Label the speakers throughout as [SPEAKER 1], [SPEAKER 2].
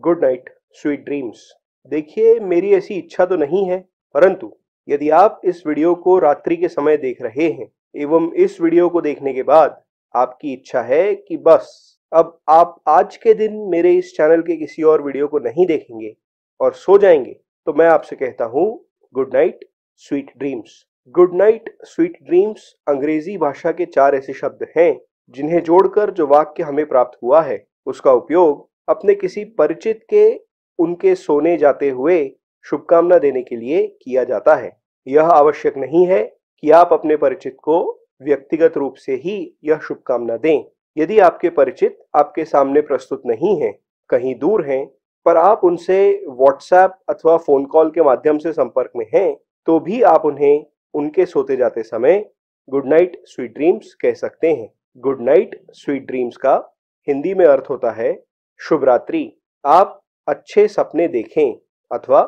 [SPEAKER 1] good night sweet dreams देखिए मेरी ऐसी इच्छा तो नहीं है परंतु यदि आप इस वीडियो को रात्रि के समय देख रहे हैं एवं इस वीडियो को देखने के बाद आपकी इच्छा है कि बस अब आप आज के दिन मेरे इस चैनल के किसी और वीडियो को नहीं देखेंगे और सो जाएंगे तो मैं आपसे कहता हूँ good night sweet dreams good night sweet dreams अंग्रेजी भाषा के चार ऐसे शब्द हैं जिन्हें जोड़कर जो वाक्य हमें प्राप्त हुआ है उसका उपयोग अपने किसी परिचित के उनके सोने जाते हुए शुभकामना देने के लिए किया जाता है यह आवश्यक नहीं है कि आप अपने परिचित को व्यक्तिगत रूप से ही यह शुभकामना दें यदि आपके परिचित आपके सामने प्रस्तुत नहीं है कहीं दूर हैं पर आप उनसे व्हाट्सएप अथवा फोन कॉल के माध्यम से संपर्क में हैं तो भी आप उन्हें उनके सोते जाते समय गुड नाइट स्वीट ड्रीम्स कह सकते हैं गुड नाइट स्वीट ड्रीम्स का हिंदी में अर्थ होता है शुभ रात्रि आप अच्छे सपने देखें अथवा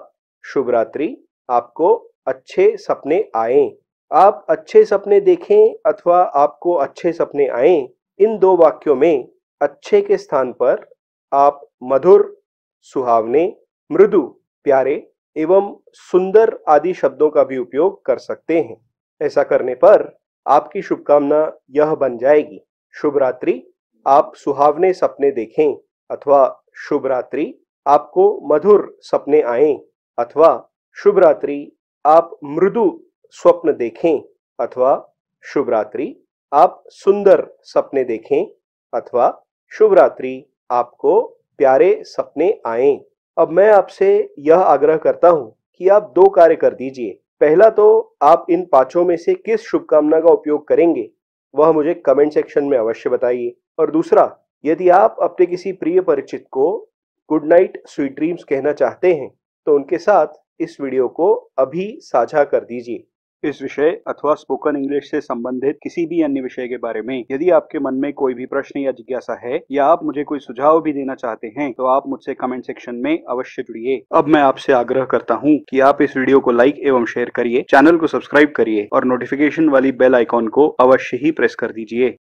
[SPEAKER 1] शुभ रात्रि आपको अच्छे सपने आए आप अच्छे सपने देखें अथवा आपको अच्छे सपने आए इन दो वाक्यों में अच्छे के स्थान पर आप मधुर सुहावने मृदु प्यारे एवं सुंदर आदि शब्दों का भी उपयोग कर सकते हैं ऐसा करने पर आपकी शुभकामना यह बन जाएगी शुभ रात्रि आप सुहावने सपने देखें अथवा शुभ रात्रि आपको मधुर सपने आए अथवा शुभ रात्रि आप मृदु स्वप्न देखें अथवा शुभ रात्रि आप सुंदर सपने देखें अथवा शुभ रात्रि आपको प्यारे सपने आए अब मैं आपसे यह आग्रह करता हूं कि आप दो कार्य कर दीजिए पहला तो आप इन पांचों में से किस शुभकामना का उपयोग करेंगे वह मुझे कमेंट सेक्शन में अवश्य बताइए और दूसरा यदि आप अपने किसी प्रिय परिचित को गुड नाइट स्वीट ड्रीम्स कहना चाहते हैं तो उनके साथ इस वीडियो को अभी साझा कर दीजिए इस विषय अथवा स्पोकन इंग्लिश से संबंधित किसी भी अन्य विषय के बारे में यदि आपके मन में कोई भी प्रश्न या जिज्ञासा है या आप मुझे कोई सुझाव भी देना चाहते हैं तो आप मुझसे कमेंट सेक्शन में अवश्य जुड़िए अब मैं आपसे आग्रह करता हूँ कि आप इस वीडियो को लाइक एवं शेयर करिए चैनल को सब्सक्राइब करिए और नोटिफिकेशन वाली बेल आइकॉन को अवश्य ही प्रेस कर दीजिए